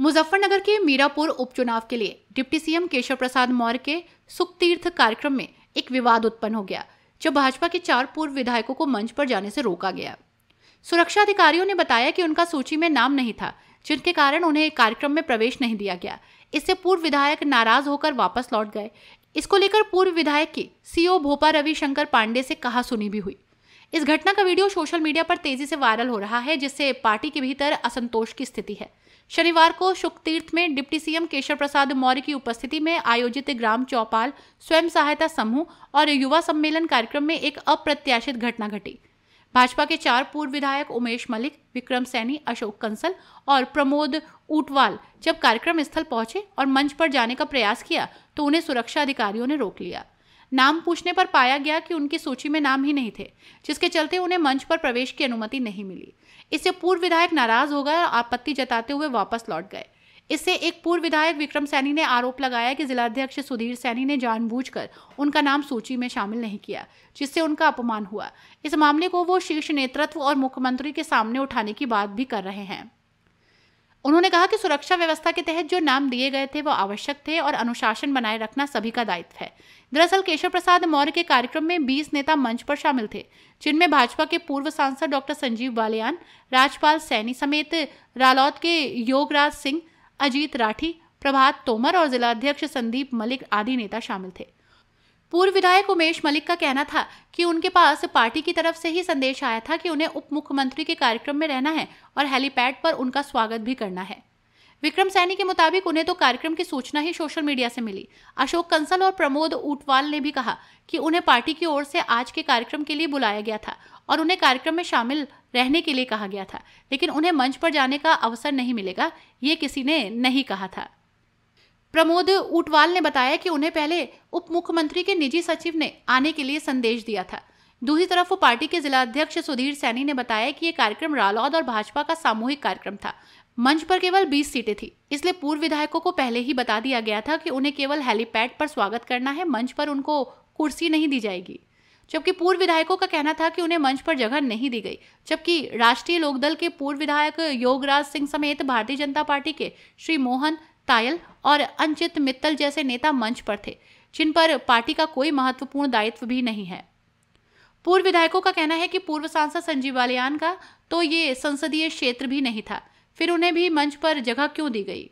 मुजफ्फरनगर के मीरापुर उपचुनाव के लिए डिप्टी सीएम केशव प्रसाद मौर्य के सुखतीर्थ कार्यक्रम में एक विवाद उत्पन्न हो गया जब भाजपा के चार पूर्व विधायकों को मंच पर जाने से रोका गया सुरक्षा अधिकारियों ने बताया कि उनका सूची में नाम नहीं था जिनके कारण उन्हें कार्यक्रम में प्रवेश नहीं दिया गया इससे पूर्व विधायक नाराज होकर वापस लौट गए इसको लेकर पूर्व विधायक की सीओ भोपा रविशंकर पांडे से कहा सुनी भी हुई इस घटना का वीडियो सोशल मीडिया पर तेजी से वायरल हो रहा है जिससे पार्टी के भीतर असंतोष की स्थिति है शनिवार को शुक तीर्थ में डिप्टी सीएम केशव प्रसाद मौर्य की उपस्थिति में आयोजित ग्राम चौपाल स्वयं सहायता समूह और युवा सम्मेलन कार्यक्रम में एक अप्रत्याशित घटना घटी भाजपा के चार पूर्व विधायक उमेश मलिक विक्रम सैनी अशोक कंसल और प्रमोद ऊटवाल जब कार्यक्रम स्थल पहुंचे और मंच पर जाने का प्रयास किया तो उन्हें सुरक्षा अधिकारियों ने रोक लिया नाम पूछने पर पाया गया कि उनकी सूची में नाम ही नहीं थे जिसके चलते उन्हें मंच पर प्रवेश की अनुमति नहीं मिली इससे पूर्व विधायक नाराज हो गए और आपत्ति जताते हुए वापस लौट गए इससे एक पूर्व विधायक विक्रम सैनी ने आरोप लगाया कि जिलाध्यक्ष सुधीर सैनी ने जानबूझकर उनका नाम सूची में शामिल नहीं किया जिससे उनका अपमान हुआ इस मामले को वो शीर्ष नेतृत्व और मुख्यमंत्री के सामने उठाने की बात भी कर रहे हैं उन्होंने कहा कि सुरक्षा व्यवस्था के तहत जो नाम दिए गए थे वो आवश्यक थे और अनुशासन बनाए रखना सभी का दायित्व है दरअसल केशव प्रसाद मौर्य के कार्यक्रम में 20 नेता मंच पर शामिल थे जिनमें भाजपा के पूर्व सांसद डॉक्टर संजीव बालियान राजपाल सैनी समेत रालौद के योगराज सिंह अजीत राठी प्रभात तोमर और जिलाध्यक्ष संदीप मलिक आदि नेता शामिल थे पूर्व विधायक उमेश मलिक का कहना था कि उनके पास पार्टी की तरफ से ही संदेश आया था कि उन्हें उप मुख्यमंत्री के कार्यक्रम में रहना है और हेलीपैड पर उनका स्वागत भी करना है विक्रम सैनी के मुताबिक उन्हें तो कार्यक्रम की सूचना ही सोशल मीडिया से मिली अशोक कंसल और प्रमोद ऊटवाल ने भी कहा कि उन्हें पार्टी की ओर से आज के कार्यक्रम के लिए बुलाया गया था और उन्हें कार्यक्रम में शामिल रहने के लिए कहा गया था लेकिन उन्हें मंच पर जाने का अवसर नहीं मिलेगा ये किसी ने नहीं कहा था प्रमोद ऊटवाल ने बताया कि उन्हें पहले उप मुख्यमंत्री के निजी सचिव ने आने के लिए संदेश दिया था दूसरी तरफ पार्टी के जिलाध्यक्ष सुधीर सैनी ने बताया कि ये कार्यक्रम रालौद और भाजपा का सामूहिक कार्यक्रम था मंच पर केवल 20 सीटें थी इसलिए पूर्व विधायकों को पहले ही बता दिया गया था कि उन्हें केवल हेलीपैड पर स्वागत करना है मंच पर उनको कुर्सी नहीं दी जाएगी जबकि पूर्व विधायकों का कहना था कि उन्हें मंच पर जगह नहीं दी गई जबकि राष्ट्रीय लोकदल के पूर्व विधायक योगराज सिंह समेत भारतीय जनता पार्टी के श्री मोहन तायल और अंचित मित्तल जैसे नेता मंच पर थे जिन पर पार्टी का कोई महत्वपूर्ण दायित्व भी नहीं है पूर्व विधायकों का कहना है कि पूर्व सांसद संजीव वालियान का तो ये संसदीय क्षेत्र भी नहीं था फिर उन्हें भी मंच पर जगह क्यों दी गई